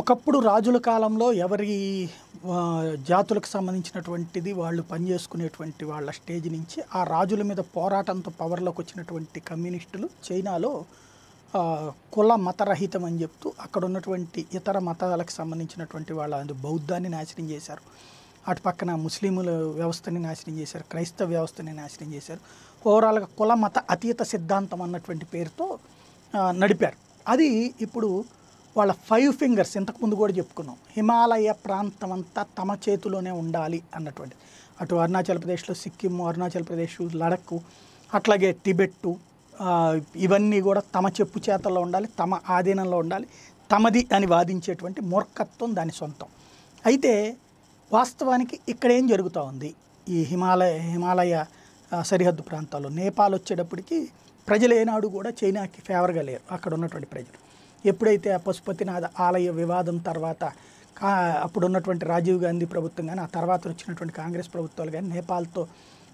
ఒకప్పుడు రాజుల కాలంలో ఎవరి జాతులకు సంబంధించినటువంటిది వాళ్ళు పనిచేసుకునేటువంటి వాళ్ళ స్టేజ్ నుంచి ఆ రాజుల మీద పోరాటంతో పవర్లోకి వచ్చినటువంటి కమ్యూనిస్టులు చైనాలో కుల మతరహితం అని చెప్తూ అక్కడ ఉన్నటువంటి ఇతర మతాలకు సంబంధించినటువంటి వాళ్ళ బౌద్ధాన్ని నాశనం చేశారు అటు పక్కన ముస్లిముల వ్యవస్థని నాశనం చేశారు క్రైస్తవ వ్యవస్థని నాశనం చేశారు ఓవరాల్గా కుల మత అతీత సిద్ధాంతం అన్నటువంటి పేరుతో నడిపారు అది ఇప్పుడు వాళ్ళ ఫైవ్ ఫింగర్స్ ఇంతకుముందు కూడా చెప్పుకున్నాం హిమాలయ ప్రాంతం అంతా తమ చేతిలోనే ఉండాలి అన్నటువంటి అటు అరుణాచల్ ప్రదేశ్లో సిక్కిం అరుణాచల్ ప్రదేశ్ లడక్ అట్లాగే టిబెట్టు ఇవన్నీ కూడా తమ చెప్పు చేతల్లో ఉండాలి తమ ఆధీనంలో ఉండాలి తమది అని వాదించేటువంటి మూర్ఖత్వం దాని సొంతం అయితే వాస్తవానికి ఇక్కడ ఏం జరుగుతూ ఉంది ఈ హిమాలయ హిమాలయ సరిహద్దు ప్రాంతాల్లో నేపాల్ వచ్చేటప్పటికి ప్రజలు ఏనాడు కూడా చైనాకి ఫేవర్గా లేరు అక్కడ ఉన్నటువంటి ప్రజలు ఎప్పుడైతే ఆ పశుపతినాథ ఆలయ వివాదం తర్వాత అప్పుడు ఉన్నటువంటి రాజీవ్ గాంధీ ప్రభుత్వం కానీ ఆ తర్వాత వచ్చినటువంటి కాంగ్రెస్ ప్రభుత్వాలు కానీ నేపాల్తో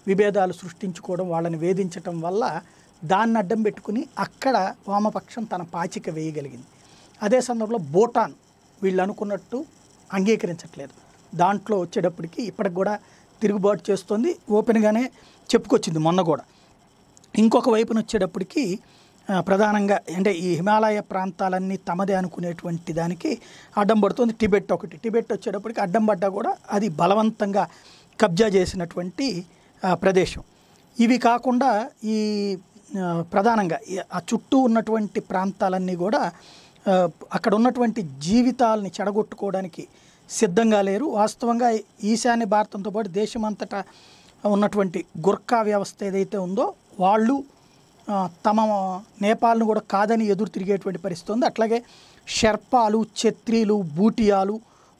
విభేదాలు సృష్టించుకోవడం వాళ్ళని వేధించటం వల్ల దాన్ని అడ్డం పెట్టుకుని అక్కడ వామపక్షం తన పాచిక వేయగలిగింది అదే సందర్భంలో భూటాన్ వీళ్ళు అనుకున్నట్టు అంగీకరించట్లేదు దాంట్లో వచ్చేటప్పటికి ఇప్పటికి కూడా తిరుగుబాటు చేస్తుంది ఓపెన్గానే చెప్పుకొచ్చింది మొన్న కూడా ఇంకొక వైపున వచ్చేటప్పటికీ ప్రధానంగా అంటే ఈ హిమాలయ ప్రాంతాలన్నీ తమదే అనుకునేటువంటి దానికి అడ్డం పడుతుంది టిబెట్ ఒకటి టిబెట్ వచ్చేటప్పటికి అడ్డం పడ్డా కూడా అది బలవంతంగా కబ్జా చేసినటువంటి ప్రదేశం ఇవి కాకుండా ఈ ప్రధానంగా ఆ చుట్టూ ఉన్నటువంటి ప్రాంతాలన్నీ కూడా అక్కడ ఉన్నటువంటి జీవితాలని చెడగొట్టుకోవడానికి సిద్ధంగా లేరు వాస్తవంగా ఈశాన్య భారతంతో పాటు దేశమంతటా ఉన్నటువంటి గుర్ఖా వ్యవస్థ ఏదైతే ఉందో వాళ్ళు తమ నేపాల్ను కూడా కాదని ఎదురు తిరిగేటువంటి పరిస్థితి ఉంది అట్లాగే షర్పాలు ఛత్రీలు బూటియాలు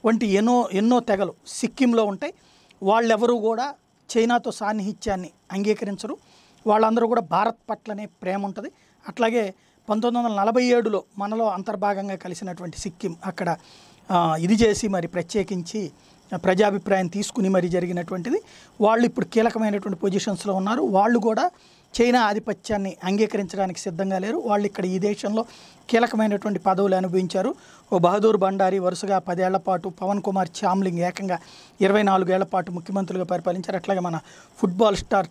వంటి ఎన్నో ఎన్నో తెగలు సిక్కింలో ఉంటాయి వాళ్ళెవరూ కూడా చైనాతో సాన్నిహిత్యాన్ని అంగీకరించరు వాళ్ళందరూ కూడా భారత్ పట్లనే ప్రేమ ఉంటుంది అట్లాగే పంతొమ్మిది వందల నలభై ఏడులో మనలో అంతర్భాగంగా కలిసినటువంటి సిక్కిం అక్కడ ఇది చేసి మరి ప్రత్యేకించి ప్రజాభిప్రాయం తీసుకుని మరి జరిగినటువంటిది వాళ్ళు ఇప్పుడు కీలకమైనటువంటి పొజిషన్స్లో ఉన్నారు వాళ్ళు కూడా చైనా ఆధిపత్యాన్ని అంగీకరించడానికి సిద్ధంగా లేరు వాళ్ళు ఇక్కడ ఈ దేశంలో కీలకమైనటువంటి పదవులు అనుభవించారు ఓ బహదూర్ బండారి వరుసగా పదేళ్ల పాటు పవన్ కుమార్ చామ్లింగ్ ఏకంగా ఇరవై నాలుగేళ్ల పాటు ముఖ్యమంత్రులుగా పరిపాలించారు అట్లాగే మన ఫుట్బాల్ స్టార్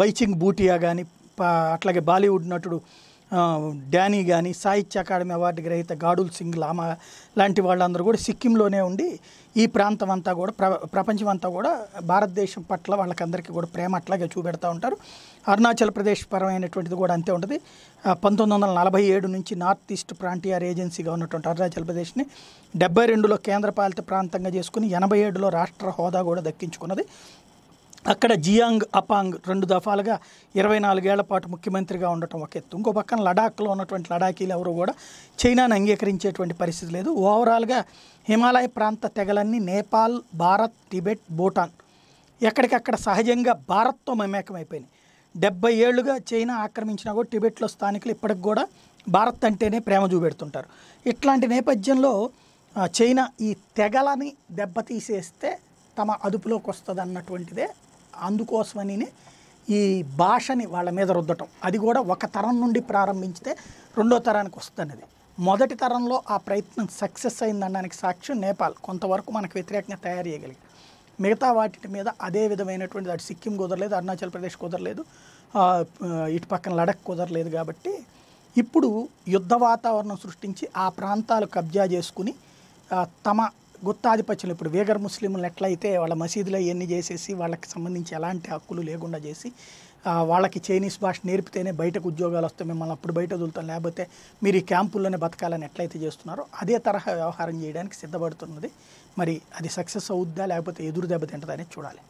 బైచింగ్ బూటియా కానీ అట్లాగే బాలీవుడ్ నటుడు డానీ కానీ సాహిత్య అకాడమీ అవార్డు గ్రహీత గాడుల్ సింగ్ లామా లాంటి వాళ్ళందరూ కూడా సిక్కింలోనే ఉండి ఈ ప్రాంతం అంతా కూడా ప్ర ప్రపంచం అంతా కూడా భారతదేశం పట్ల వాళ్ళకందరికీ కూడా ప్రేమ అట్లాగే చూపెడతా ఉంటారు అరుణాచల్ ప్రదేశ్ పరమైనటువంటిది కూడా అంతే ఉంటుంది పంతొమ్మిది వందల నలభై ఏడు నుంచి నార్త్ ఈస్ట్ ప్రాంతీయార్ ఏజెన్సీగా ఉన్నటువంటి అరుణాచల్ ప్రదేశ్ని డెబ్బై రెండులో కేంద్రపాలిత ప్రాంతంగా చేసుకుని ఎనభై ఏడులో రాష్ట్ర హోదా కూడా దక్కించుకున్నది అక్కడ జియాంగ్ అపాంగ్ రెండు దఫాలుగా ఇరవై నాలుగేళ్ల పాటు ముఖ్యమంత్రిగా ఉండటం ఒక ఎత్తు ఇంకో పక్కన లడాఖ్లో ఉన్నటువంటి లడాఖీలు ఎవరు కూడా చైనాను అంగీకరించేటువంటి పరిస్థితి లేదు ఓవరాల్గా హిమాలయ ప్రాంత తెగలన్నీ నేపాల్ భారత్ టిబెట్ భూటాన్ ఎక్కడికక్కడ సహజంగా భారత్తో మమేకమైపోయినాయి డెబ్బై ఏళ్ళుగా చైనా ఆక్రమించినా కూడా టిబెట్లో స్థానికులు ఇప్పటికి కూడా భారత్ అంటేనే ప్రేమ చూపెడుతుంటారు ఇట్లాంటి నేపథ్యంలో చైనా ఈ తెగలని దెబ్బతీసేస్తే తమ అదుపులోకి వస్తుంది అన్నటువంటిదే అందుకోసమని ఈ భాషని వాళ్ళ మీద రుద్దటం అది కూడా ఒక తరం నుండి ప్రారంభించితే రెండో తరానికి వస్తుంది మొదటి తరంలో ఆ ప్రయత్నం సక్సెస్ అయిందనడానికి సాక్ష్యం నేపాల్ కొంతవరకు మనకు వ్యతిరేకంగా తయారు చేయగలిగి మిగతా వాటి మీద అదే విధమైనటువంటి అటు సిక్కిం కుదరలేదు అరుణాచల్ ప్రదేశ్ కుదరలేదు ఇటు పక్కన లడక్ కుదరలేదు కాబట్టి ఇప్పుడు యుద్ధ వాతావరణం సృష్టించి ఆ ప్రాంతాలు కబ్జా చేసుకుని తమ గుత్తాధిపత్యులు ఇప్పుడు వేగర్ ముస్లింలు ఎట్లయితే వాళ్ళ మసీదులో ఇవన్నీ చేసేసి వాళ్ళకి సంబంధించి ఎలాంటి హక్కులు లేకుండా చేసి వాళ్ళకి చైనీస్ భాష నేర్పితేనే బయటకు ఉద్యోగాలు వస్తాయి మిమ్మల్ని అప్పుడు బయట వదులుతాం లేకపోతే మీరు ఈ క్యాంపుల్లోనే బతకాలని ఎట్లయితే చేస్తున్నారో అదే తరహా వ్యవహారం చేయడానికి సిద్ధపడుతున్నది మరి అది సక్సెస్ అవుద్దా లేకపోతే ఎదురు దెబ్బతింటుందా చూడాలి